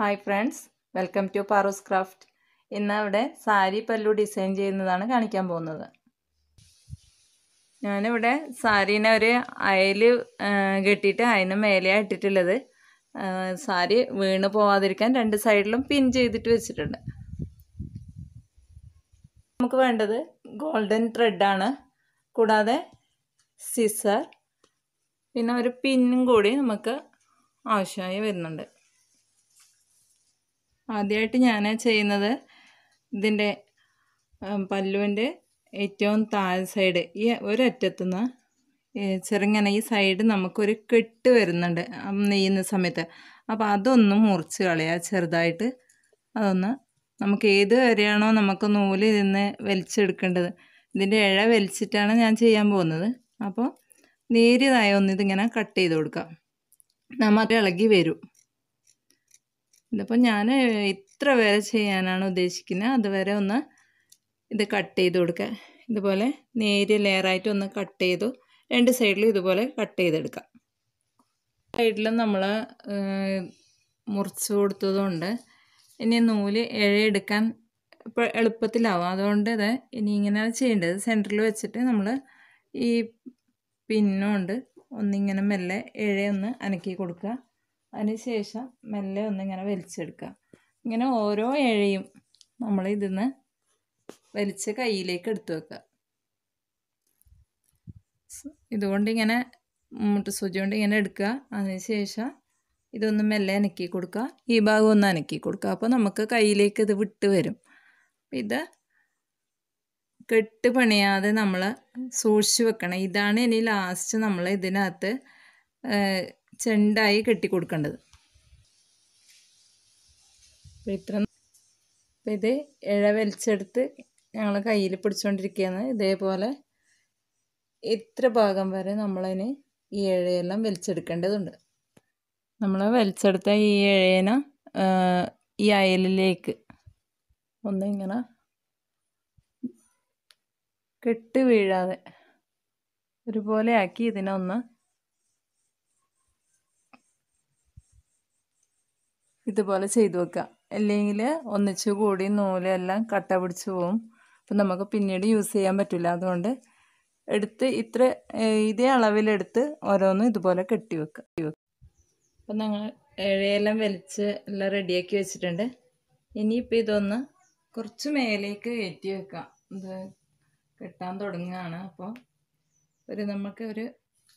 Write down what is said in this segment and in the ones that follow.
hi friends welcome to Paaro's craft ഇന്ന് അവിടെ സാരി പല്ലു ഡിസൈൻ ചെയ്യുന്നതാണ് കാണിക്കാൻ പോകുന്നത് ഞാനിവിടെ സാരീനെ ഒരു അയല് കെട്ടിയിട്ട് അതിന് മേലെ ഇട്ടിട്ടുള്ളത് സാരി വീണ് പോവാതിരിക്കാൻ രണ്ട് സൈഡിലും പിൻ ചെയ്തിട്ട് വെച്ചിട്ടുണ്ട് നമുക്ക് വേണ്ടത് ഗോൾഡൻ ത്രെഡാണ് കൂടാതെ സിസർ പിന്നെ ഒരു പിന്നും കൂടി നമുക്ക് ആവശ്യമായി വരുന്നുണ്ട് ആദ്യമായിട്ട് ഞാൻ ചെയ്യുന്നത് ഇതിൻ്റെ പല്ലുവിൻ്റെ ഏറ്റവും താഴ് സൈഡ് ഈ നിന്ന് ചെറുങ്ങനെ ഈ സൈഡ് നമുക്കൊരു കെട്ട് വരുന്നുണ്ട് നെയ്യുന്ന സമയത്ത് അപ്പോൾ അതൊന്ന് മുറിച്ച് കളയുക ചെറുതായിട്ട് അതൊന്ന് നമുക്ക് ഏത് വരെയാണോ നമുക്ക് നൂല് നിന്ന് വലിച്ചെടുക്കേണ്ടത് ഇതിൻ്റെ ഇഴ വലിച്ചിട്ടാണ് ഞാൻ ചെയ്യാൻ പോകുന്നത് അപ്പോൾ നേരിയതായ ഒന്ന് ഇതിങ്ങനെ കട്ട് ചെയ്ത് കൊടുക്കാം നമ്മൾ ഇളകി വരും ഇതിപ്പോൾ ഞാൻ ഇത്ര വരെ ചെയ്യാനാണ് ഉദ്ദേശിക്കുന്നത് അതുവരെ ഒന്ന് ഇത് കട്ട് ചെയ്ത് കൊടുക്കുക ഇതുപോലെ നേരിയ ലെയറായിട്ട് ഒന്ന് കട്ട് ചെയ്തു രണ്ട് സൈഡിലും ഇതുപോലെ കട്ട് ചെയ്തെടുക്കാം സൈഡിലും നമ്മൾ മുറിച്ച് കൊടുത്തതുകൊണ്ട് ഇനി നൂല് എടുക്കാൻ ഇപ്പോൾ എളുപ്പത്തിലാവും അതുകൊണ്ട് ഇത് ഇനി ഇങ്ങനെ ചെയ്യേണ്ടത് സെൻറ്ററിൽ വെച്ചിട്ട് നമ്മൾ ഈ പിന്നുകൊണ്ട് ഒന്നിങ്ങനെ മെല്ലെ ഇഴയൊന്ന് അനക്കി കൊടുക്കുക അതിനുശേഷം മെല്ലെ ഒന്നിങ്ങനെ വലിച്ചെടുക്കുക ഇങ്ങനെ ഓരോ ഇഴയും നമ്മൾ ഇതിന്ന് വലിച്ച് കയ്യിലേക്ക് എടുത്തു വെക്കുക ഇതുകൊണ്ടിങ്ങനെ മുട്ട സൂചി കൊണ്ട് ഇങ്ങനെ എടുക്കുക അതിനുശേഷം ഇതൊന്ന് മെല്ലെ അനക്കി കൊടുക്കുക ഈ ഭാഗം ഒന്ന് അനക്കി കൊടുക്കുക അപ്പോൾ നമുക്ക് കയ്യിലേക്ക് ഇത് വിട്ട് വരും ഇത് കെട്ട് പണിയാതെ നമ്മൾ സൂക്ഷിച്ച് വെക്കണം ഇതാണ് ഇനി ലാസ്റ്റ് നമ്മൾ ഇതിനകത്ത് ചെണ്ടായി കെട്ടി കൊടുക്കേണ്ടത് അപ്പോൾ ഇത്ര അപ്പോൾ ഇത് ഇഴ വലിച്ചെടുത്ത് ഞങ്ങൾ കയ്യിൽ പിടിച്ചുകൊണ്ടിരിക്കുകയാണ് ഇതേപോലെ ഇത്ര ഭാഗം വരെ നമ്മളതിന് ഈ ഇഴയെല്ലാം വലിച്ചെടുക്കേണ്ടതുണ്ട് നമ്മൾ വലിച്ചെടുത്ത ഈ ഇഴേനെ ഈ അയലിലേക്ക് ഒന്നിങ്ങനെ കെട്ട് വീഴാതെ ഒരുപോലെ ആക്കി ഇതിനെ ഒന്ന് ഇതുപോലെ ചെയ്തു വെക്കുക അല്ലെങ്കിൽ ഒന്നിച്ച് കൂടി നൂലെല്ലാം കട്ട പിടിച്ച് പോവും അപ്പം നമുക്ക് പിന്നീട് യൂസ് ചെയ്യാൻ പറ്റില്ല അതുകൊണ്ട് എടുത്ത് ഇത്ര ഇതേ അളവിലെടുത്ത് ഓരോന്നും ഇതുപോലെ കെട്ടി വെക്കുക അപ്പം ഞങ്ങൾ ഇഴയെല്ലാം വലിച്ച് എല്ലാം റെഡിയാക്കി വെച്ചിട്ടുണ്ട് ഇനിയിപ്പോൾ ഇതൊന്ന് കുറച്ച് മേലേക്ക് കയറ്റി വെക്കാം ഇത് കെട്ടാൻ തുടങ്ങുകയാണ് അപ്പോൾ ഒരു നമുക്ക് ഒരു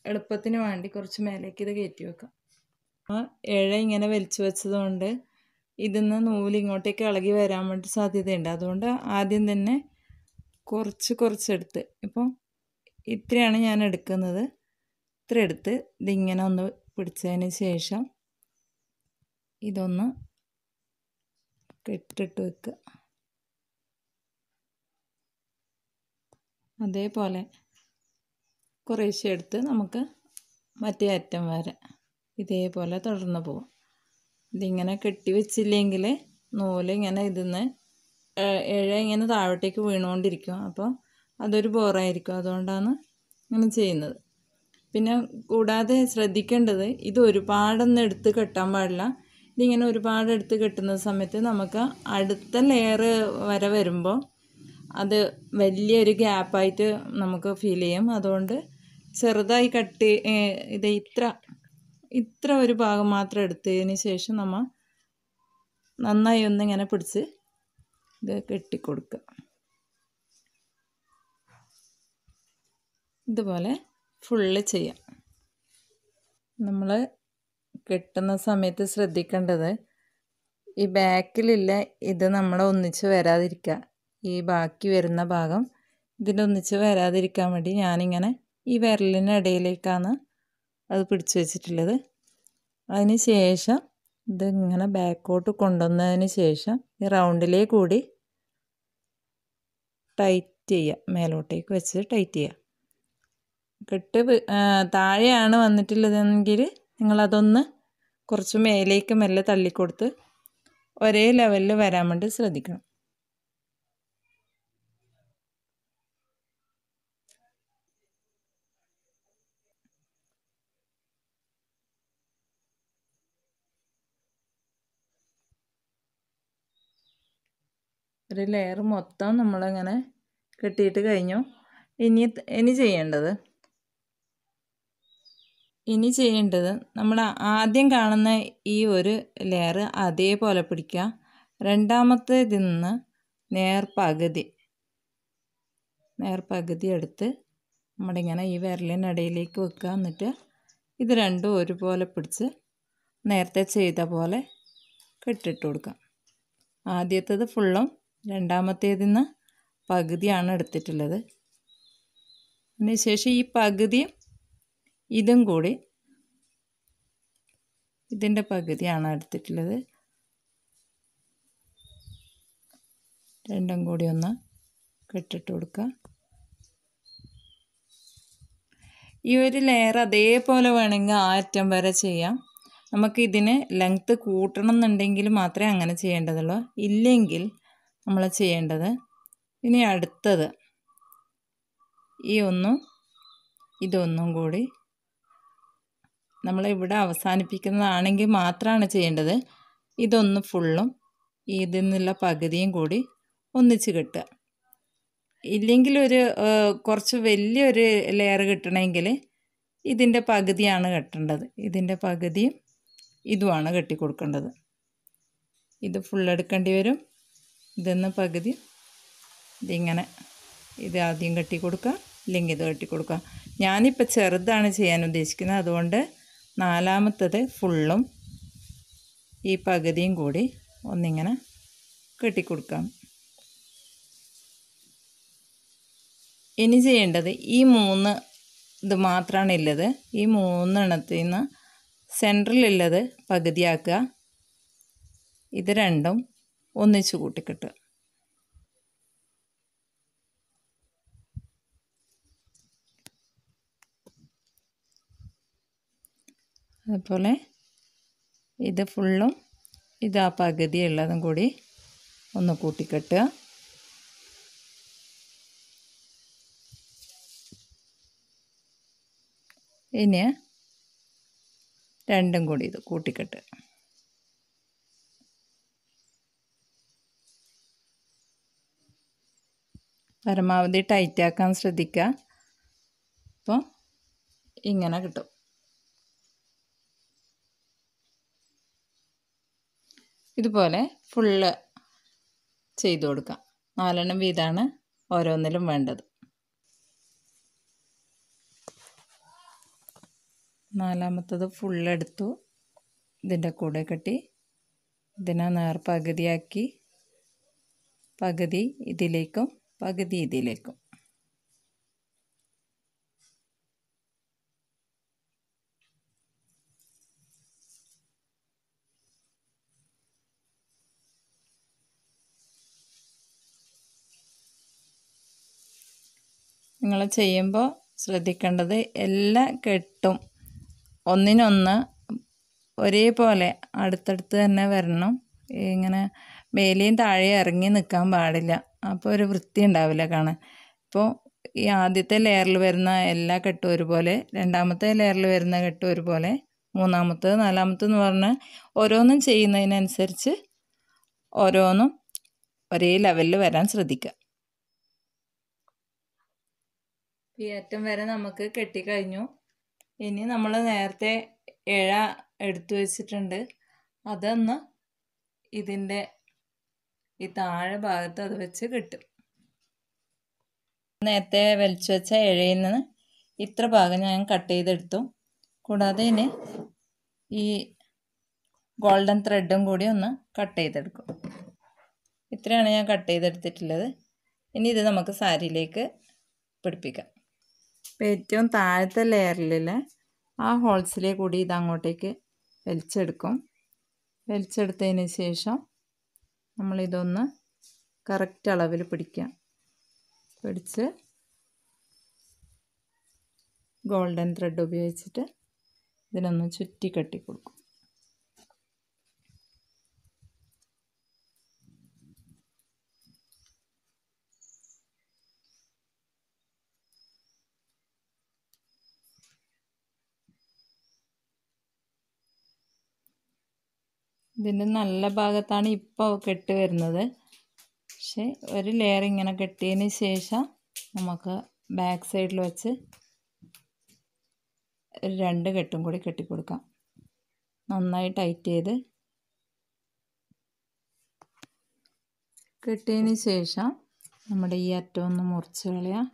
എളുപ്പത്തിന് വേണ്ടി കുറച്ച് മേലേക്ക് ഇത് കയറ്റി വെക്കാം ഇഴ ഇങ്ങനെ വലിച്ചു വെച്ചതുകൊണ്ട് ഇതിന്ന് നൂല് ഇങ്ങോട്ടേക്ക് ഇളകി വരാൻ വേണ്ടി സാധ്യതയുണ്ട് അതുകൊണ്ട് ആദ്യം തന്നെ കുറച്ച് കുറച്ചെടുത്ത് ഇപ്പോൾ ഇത്രയാണ് ഞാൻ എടുക്കുന്നത് ഇത്ര എടുത്ത് ഇതിങ്ങനെ ഒന്ന് പിടിച്ചതിന് ശേഷം ഇതൊന്ന് കെട്ടിട്ട് വെക്കുക അതേപോലെ കുറേശ്ശെ എടുത്ത് നമുക്ക് മറ്റേ അറ്റം വരെ ഇതേപോലെ തുടർന്ന് പോവാം ഇതിങ്ങനെ കെട്ടി വെച്ചില്ലെങ്കിൽ നൂല് ഇങ്ങനെ ഇതിന്ന് ഇഴ ഇങ്ങനെ താഴോട്ടേക്ക് വീണുകൊണ്ടിരിക്കും അപ്പോൾ അതൊരു ബോറായിരിക്കും അതുകൊണ്ടാണ് ഇങ്ങനെ ചെയ്യുന്നത് പിന്നെ കൂടാതെ ശ്രദ്ധിക്കേണ്ടത് ഇത് ഒരുപാടൊന്ന് എടുത്ത് കെട്ടാൻ പാടില്ല ഇതിങ്ങനെ ഒരുപാട് എടുത്ത് കെട്ടുന്ന സമയത്ത് നമുക്ക് അടുത്ത ലെയർ വരെ വരുമ്പോൾ അത് വലിയൊരു ഗ്യാപ്പായിട്ട് നമുക്ക് ഫീൽ ചെയ്യും അതുകൊണ്ട് ചെറുതായി കട്ട് ഇത് ഇത്ര ഇത്ര ഒരു ഭാഗം മാത്രം എടുത്തതിന് ശേഷം നമ്മൾ നന്നായി ഒന്നിങ്ങനെ പിടിച്ച് ഇത് കെട്ടിക്കൊടുക്കുക ഇതുപോലെ ഫുള്ള് ചെയ്യാം നമ്മൾ കെട്ടുന്ന സമയത്ത് ശ്രദ്ധിക്കേണ്ടത് ഈ ബാക്കിലില്ല ഇത് നമ്മൾ ഒന്നിച്ച് വരാതിരിക്കുക ഈ ബാക്കി വരുന്ന ഭാഗം ഇതിലൊന്നിച്ച് വരാതിരിക്കാൻ വേണ്ടി ഞാനിങ്ങനെ ഈ വിരലിനിടയിലേക്കാണ് അത് പിടിച്ചു വെച്ചിട്ടുള്ളത് അതിന് ശേഷം ഇതിങ്ങനെ ബാക്കോട്ട് കൊണ്ടുവന്നതിന് ശേഷം ഈ റൗണ്ടിലേ കൂടി ടൈറ്റ് ചെയ്യുക മേലോട്ടേക്ക് വെച്ച് ടൈറ്റ് ചെയ്യുക കെട്ട് താഴെയാണ് വന്നിട്ടുള്ളതെങ്കിൽ നിങ്ങളതൊന്ന് കുറച്ച് മേലേക്ക് മെല്ലെ തള്ളിക്കൊടുത്ത് ഒരേ ലെവലിൽ വരാൻ വേണ്ടി ശ്രദ്ധിക്കണം ഒരു ലെയർ മൊത്തം നമ്മളങ്ങനെ കെട്ടിയിട്ട് കഴിഞ്ഞു ഇനി ഇനി ചെയ്യേണ്ടത് ഇനി ചെയ്യേണ്ടത് നമ്മൾ ആദ്യം കാണുന്ന ഈ ഒരു ലെയർ അതേപോലെ പിടിക്കുക ഇതിൽ നിന്ന് നേർപകുതി നേർപകുതി എടുത്ത് നമ്മളിങ്ങനെ ഈ വിരലിനടയിലേക്ക് വെക്കുക എന്നിട്ട് ഇത് രണ്ടും ഒരുപോലെ പിടിച്ച് നേരത്തെ ചെയ്ത പോലെ കെട്ടിട്ട് കൊടുക്കാം ആദ്യത്തേത് ഫുള്ളും രണ്ടാമത്തേതിന്ന് പകുതിയാണ് എടുത്തിട്ടുള്ളത് അതിനുശേഷം ഈ പകുതി ഇതും കൂടി ഇതിൻ്റെ പകുതിയാണ് എടുത്തിട്ടുള്ളത് രണ്ടും കൂടി ഒന്ന് കെട്ടിട്ട് കൊടുക്കുക ഈ ഒരു ലെയർ അതേപോലെ വേണമെങ്കിൽ ആ അറ്റം വരെ ചെയ്യാം നമുക്ക് ഇതിന് ലെങ്ത്ത് കൂട്ടണം എന്നുണ്ടെങ്കിൽ മാത്രമേ അങ്ങനെ ചെയ്യേണ്ടതുള്ളൂ ഇല്ലെങ്കിൽ നമ്മൾ ചെയ്യേണ്ടത് ഇനി അടുത്തത് ഈ ഒന്നും ഇതൊന്നും കൂടി നമ്മൾ ഇവിടെ അവസാനിപ്പിക്കുന്നതാണെങ്കിൽ മാത്രമാണ് ചെയ്യേണ്ടത് ഇതൊന്ന് ഫുള്ളും ഇതിൽ നിന്നുള്ള പകുതിയും കൂടി ഒന്നിച്ച് കിട്ടുക ഇല്ലെങ്കിൽ ഒരു കുറച്ച് വലിയൊരു ലെയർ കിട്ടണമെങ്കിൽ ഇതിൻ്റെ പകുതിയാണ് കെട്ടേണ്ടത് ഇതിൻ്റെ പകുതിയും ഇതുമാണ് കെട്ടിക്കൊടുക്കേണ്ടത് ഇത് ഫുൾ എടുക്കേണ്ടി വരും ഇതെന്ന പകുതി ഇതിങ്ങനെ ഇത് ആദ്യം കെട്ടി കൊടുക്കുക ഇല്ലെങ്കിൽ ഇത് കെട്ടി കൊടുക്കുക ഞാനിപ്പോൾ ചെറുതാണ് ചെയ്യാൻ ഉദ്ദേശിക്കുന്നത് അതുകൊണ്ട് നാലാമത്തത് ഫുള്ളും ഈ പകുതിയും കൂടി ഒന്നിങ്ങനെ കെട്ടിക്കൊടുക്കാം ഇനി ചെയ്യേണ്ടത് ഈ മൂന്ന് ഇത് മാത്രമാണ് ഉള്ളത് ഈ മൂന്നെണ്ണത്തിൽ നിന്ന് സെൻറ്ററിലുള്ളത് പകുതിയാക്കുക ഇത് രണ്ടും ഒന്നിച്ച് കൂട്ടിക്കിട്ടുക അതുപോലെ ഇത് ഫുള്ളും ഇത് ആ ഉള്ളതും കൂടി ഒന്ന് കൂട്ടിക്കെട്ടുക ഇനി രണ്ടും കൂടി ഇത് കൂട്ടിക്കെട്ടുക പരമാവധി ടൈറ്റാക്കാൻ ശ്രദ്ധിക്കുക അപ്പോൾ ഇങ്ങനെ കിട്ടും ഇതുപോലെ ഫുള്ള് ചെയ്തു കൊടുക്കാം നാലെണ്ണം വീതമാണ് ഓരോന്നിലും വേണ്ടത് നാലാമത്തത് ഫുള്ളെടുത്തു ഇതിൻ്റെ കൂടെ കെട്ടി ഇതിനെ പകുതിയാക്കി പകുതി ഇതിലേക്കും പകുതി ഇതിലേക്കും നിങ്ങൾ ചെയ്യുമ്പോൾ ശ്രദ്ധിക്കേണ്ടത് എല്ലാ കെട്ടും ഒന്നിനൊന്ന് ഒരേപോലെ അടുത്തടുത്ത് തന്നെ വരണം ഇങ്ങനെ മേലെയും താഴെയും ഇറങ്ങി നിൽക്കാൻ പാടില്ല അപ്പോൾ ഒരു വൃത്തി ഉണ്ടാവില്ല കാണാൻ ഇപ്പോൾ ഈ ആദ്യത്തെ ലെയറിൽ വരുന്ന എല്ലാ കെട്ടും ഒരുപോലെ രണ്ടാമത്തെ ലെയറിൽ വരുന്ന കെട്ടും ഒരുപോലെ മൂന്നാമത്തത് നാലാമത്തെന്ന് പറഞ്ഞാൽ ഓരോന്നും ചെയ്യുന്നതിനനുസരിച്ച് ഓരോന്നും ഒരേ ലെവലിൽ വരാൻ ശ്രദ്ധിക്കുക ഈ അറ്റം വരെ നമുക്ക് കെട്ടിക്കഴിഞ്ഞു ഇനി നമ്മൾ നേരത്തെ ഇഴ എടുത്തു വെച്ചിട്ടുണ്ട് അതൊന്ന് ഇതിൻ്റെ ഈ താഴെ ഭാഗത്ത് അത് വെച്ച് കിട്ടും നേരത്തെ വലിച്ചു വെച്ച ഇഴയിൽ നിന്ന് ഇത്ര ഭാഗം ഞാൻ കട്ട് ചെയ്തെടുത്തു കൂടാതെ ഇനി ഈ ഗോൾഡൻ ത്രെഡും കൂടി ഒന്ന് കട്ട് ചെയ്തെടുക്കും ഇത്രയാണ് ഞാൻ കട്ട് ചെയ്തെടുത്തിട്ടുള്ളത് ഇനി ഇത് നമുക്ക് സാരിയിലേക്ക് പിടിപ്പിക്കാം ഇപ്പം ഏറ്റവും താഴത്തെ ലെയറിലെ ആ ഹോൾസിലെ കൂടി ഇത് അങ്ങോട്ടേക്ക് വലിച്ചെടുക്കും വലിച്ചെടുത്തതിന് ശേഷം നമ്മളിതൊന്ന് കറക്റ്റ് അളവിൽ പിടിക്കാം പിടിച്ച് ഗോൾഡൻ ത്രെഡ് ഉപയോഗിച്ചിട്ട് ഇതിനൊന്ന് ചുറ്റി കെട്ടി കൊടുക്കും ഇതിൻ്റെ നല്ല ഭാഗത്താണ് ഇപ്പോൾ കെട്ട് വരുന്നത് പക്ഷെ ഒരു ലെയർ ഇങ്ങനെ കെട്ടിയതിന് ശേഷം നമുക്ക് ബാക്ക് സൈഡിൽ വെച്ച് രണ്ട് കെട്ടും കൂടി കെട്ടിക്കൊടുക്കാം നന്നായി ടൈറ്റ് ചെയ്ത് കെട്ടിയതിന് ശേഷം നമ്മുടെ ഈ അറ്റം ഒന്ന് മുറിച്ച് കളയാം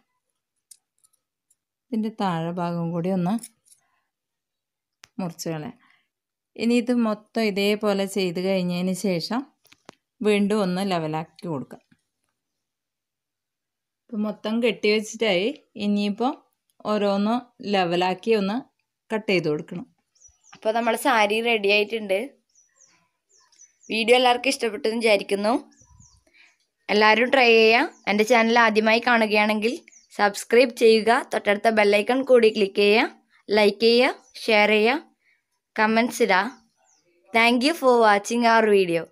ഇതിൻ്റെ താഴെ ഭാഗം കൂടി ഒന്ന് മുറിച്ച് കളയാം ഇനി ഇത് മൊത്തം ഇതേപോലെ ചെയ്ത് കഴിഞ്ഞതിന് ശേഷം വീണ്ടും ഒന്ന് ലെവലാക്കി കൊടുക്കാം ഇപ്പം മൊത്തം കെട്ടി വെച്ചിട്ടായി ഇനിയിപ്പോൾ ഓരോന്ന് ലെവലാക്കി ഒന്ന് കട്ട് ചെയ്ത് കൊടുക്കണം അപ്പോൾ നമ്മൾ സാരി റെഡി ആയിട്ടുണ്ട് വീഡിയോ എല്ലാവർക്കും ഇഷ്ടപ്പെട്ടെന്ന് വിചാരിക്കുന്നു എല്ലാവരും ട്രൈ ചെയ്യുക എൻ്റെ ചാനൽ ആദ്യമായി കാണുകയാണെങ്കിൽ സബ്സ്ക്രൈബ് ചെയ്യുക തൊട്ടടുത്ത ബെല്ലൈക്കൺ കൂടി ക്ലിക്ക് ചെയ്യുക ലൈക്ക് ചെയ്യുക ഷെയർ ചെയ്യുക comments thank you for watching our video